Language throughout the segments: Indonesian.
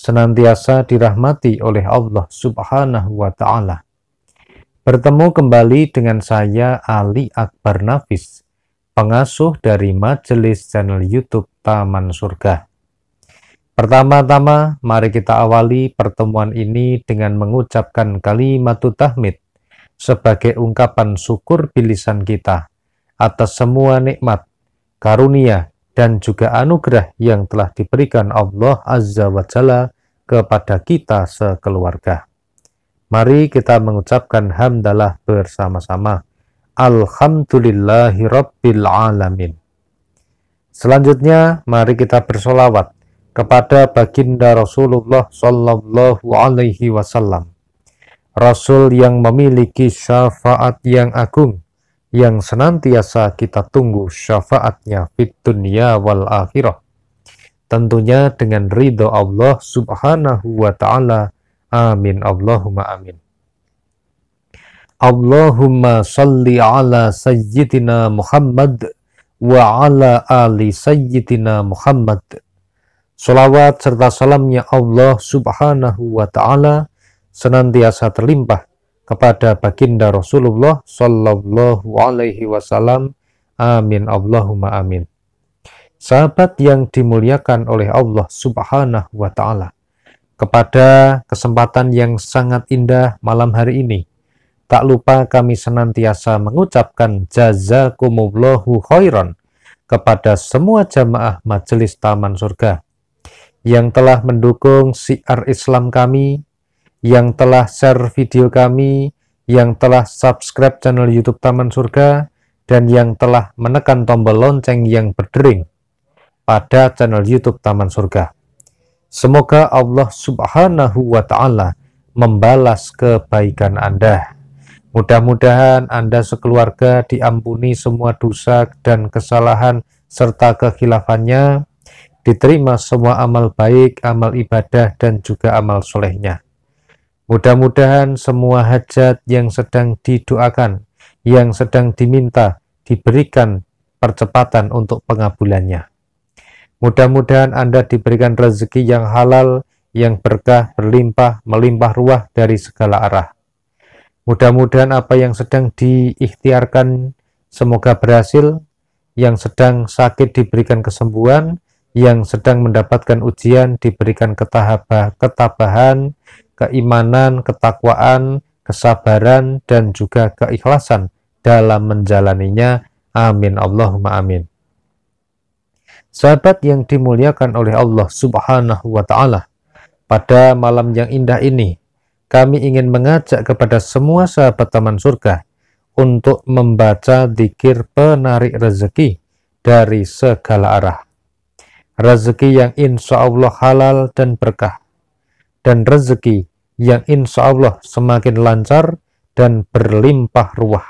senantiasa dirahmati oleh Allah Subhanahu wa taala. Bertemu kembali dengan saya Ali Akbar Nafis, pengasuh dari majelis channel YouTube Taman Surga. Pertama-tama, mari kita awali pertemuan ini dengan mengucapkan kalimat tahmid sebagai ungkapan syukur pilihan kita atas semua nikmat, karunia, dan juga anugerah yang telah diberikan Allah Azza wa Jalla kepada kita sekeluarga. Mari kita mengucapkan hamdalah bersama-sama. Alhamdulillahirrabbilalamin. Selanjutnya, mari kita bersolawat kepada baginda Rasulullah Sallallahu Alaihi Wasallam. Rasul yang memiliki syafaat yang agung, yang senantiasa kita tunggu syafaatnya fit dunia wal akhirah. Tentunya dengan ridho Allah subhanahu wa ta'ala. Amin. Allahumma amin. Allahumma salli ala sayyidina Muhammad wa ala ali sayyidina Muhammad. Salawat serta salamnya Allah subhanahu wa ta'ala senantiasa terlimpah kepada baginda Rasulullah Shallallahu Alaihi Wasallam. Amin, Allahumma amin. Sahabat yang dimuliakan oleh Allah Subhanahu wa Ta'ala, kepada kesempatan yang sangat indah malam hari ini, tak lupa kami senantiasa mengucapkan jazakumullahu khairan kepada semua jamaah Majelis Taman Surga yang telah mendukung siar Islam kami yang telah share video kami, yang telah subscribe channel YouTube Taman Surga, dan yang telah menekan tombol lonceng yang berdering pada channel YouTube Taman Surga. Semoga Allah Subhanahu wa Ta'ala membalas kebaikan Anda. Mudah-mudahan Anda sekeluarga diampuni semua dosa dan kesalahan serta kekhilafannya, diterima semua amal baik, amal ibadah, dan juga amal solehnya. Mudah-mudahan semua hajat yang sedang didoakan, yang sedang diminta, diberikan percepatan untuk pengabulannya. Mudah-mudahan Anda diberikan rezeki yang halal, yang berkah, berlimpah, melimpah ruah dari segala arah. Mudah-mudahan apa yang sedang diikhtiarkan semoga berhasil, yang sedang sakit diberikan kesembuhan, yang sedang mendapatkan ujian diberikan ketahabah, ketabahan, keimanan, ketakwaan, kesabaran, dan juga keikhlasan dalam menjalaninya. Amin. Allahumma amin. Sahabat yang dimuliakan oleh Allah subhanahu wa ta'ala, pada malam yang indah ini, kami ingin mengajak kepada semua sahabat Taman Surga untuk membaca dikir penarik rezeki dari segala arah. Rezeki yang insya Allah halal dan berkah, dan rezeki yang insya Allah semakin lancar dan berlimpah ruah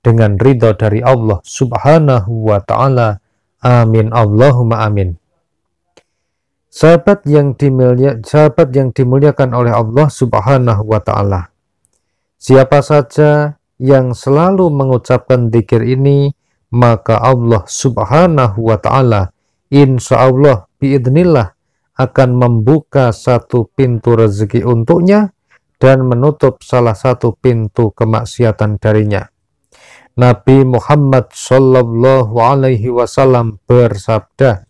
dengan ridho dari Allah subhanahu wa ta'ala amin Allahumma amin sahabat yang, dimulia, sahabat yang dimuliakan oleh Allah subhanahu wa ta'ala siapa saja yang selalu mengucapkan dikir ini maka Allah subhanahu wa ta'ala insya Allah biidnillah akan membuka satu pintu rezeki untuknya dan menutup salah satu pintu kemaksiatan darinya. Nabi Muhammad Shallallahu Alaihi Wasallam bersabda,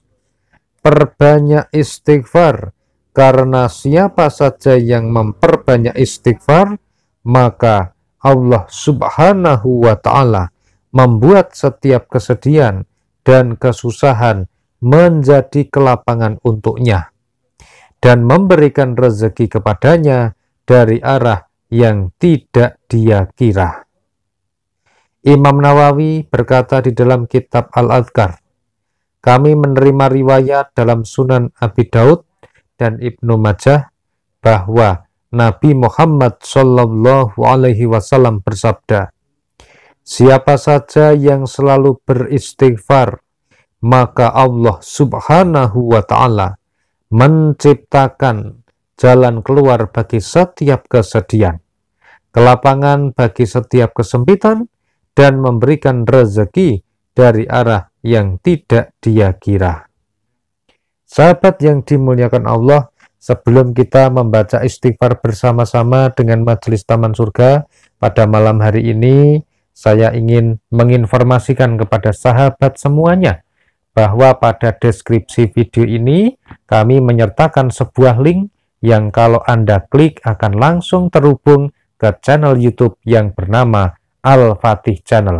perbanyak istighfar karena siapa saja yang memperbanyak istighfar maka Allah Subhanahu wa taala membuat setiap kesedihan dan kesusahan menjadi kelapangan untuknya dan memberikan rezeki kepadanya dari arah yang tidak dia kira. Imam Nawawi berkata di dalam kitab Al-Adhkar, kami menerima riwayat dalam Sunan Abi Daud dan Ibnu Majah bahwa Nabi Muhammad Shallallahu Alaihi Wasallam bersabda, Siapa saja yang selalu beristighfar, maka Allah Subhanahu wa Ta'ala menciptakan jalan keluar bagi setiap kesedihan, kelapangan bagi setiap kesempitan, dan memberikan rezeki dari arah yang tidak dia kira. Sahabat yang dimuliakan Allah, sebelum kita membaca istighfar bersama-sama dengan Majelis Taman Surga pada malam hari ini, saya ingin menginformasikan kepada sahabat semuanya bahwa pada deskripsi video ini kami menyertakan sebuah link yang kalau Anda klik akan langsung terhubung ke channel YouTube yang bernama Al-Fatih Channel.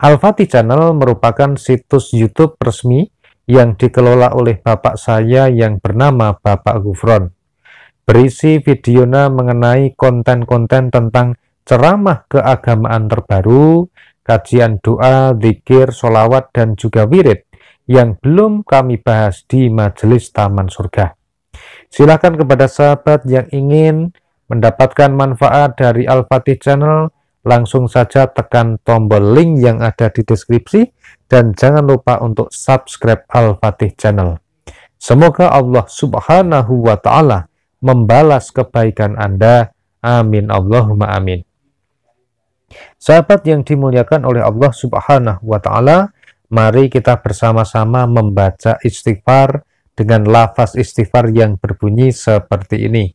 Al-Fatih Channel merupakan situs YouTube resmi yang dikelola oleh bapak saya yang bernama Bapak Gufron. Berisi videonya mengenai konten-konten tentang ceramah keagamaan terbaru, kajian doa, zikir, solawat, dan juga wirid yang belum kami bahas di majelis Taman Surga. Silakan kepada sahabat yang ingin mendapatkan manfaat dari Al-Fatih Channel, langsung saja tekan tombol link yang ada di deskripsi dan jangan lupa untuk subscribe Al-Fatih Channel. Semoga Allah Subhanahu wa taala membalas kebaikan Anda. Amin Allahumma amin. Sahabat yang dimuliakan oleh Allah Subhanahu wa taala, mari kita bersama-sama membaca istighfar dengan lafaz istighfar yang berbunyi seperti ini.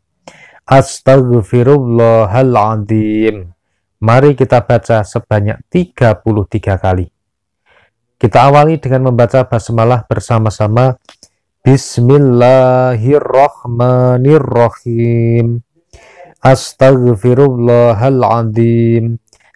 Astaghfirullahaladzim. Mari kita baca sebanyak 33 kali. Kita awali dengan membaca basmalah bersama-sama. Bismillahirrahmanirrahim. Astaghfirullahaladzim.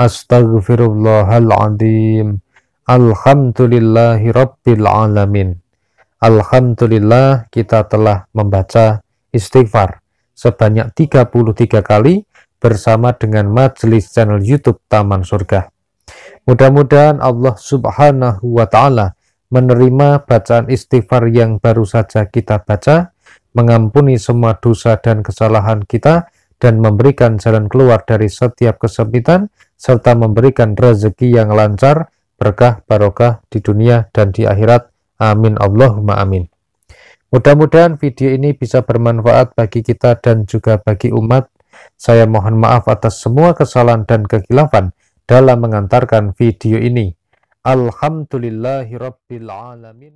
Astaghfirullahal azim. Alhamdulillahi alamin. Alhamdulillah kita telah membaca istighfar sebanyak 33 kali bersama dengan majelis channel YouTube Taman Surga. Mudah-mudahan Allah Subhanahu wa taala menerima bacaan istighfar yang baru saja kita baca, mengampuni semua dosa dan kesalahan kita dan memberikan jalan keluar dari setiap kesempitan serta memberikan rezeki yang lancar, berkah, barokah di dunia dan di akhirat. Amin. Allahumma amin. Mudah-mudahan video ini bisa bermanfaat bagi kita dan juga bagi umat. Saya mohon maaf atas semua kesalahan dan kekhilafan dalam mengantarkan video ini. Alhamdulillahirabbil alamin.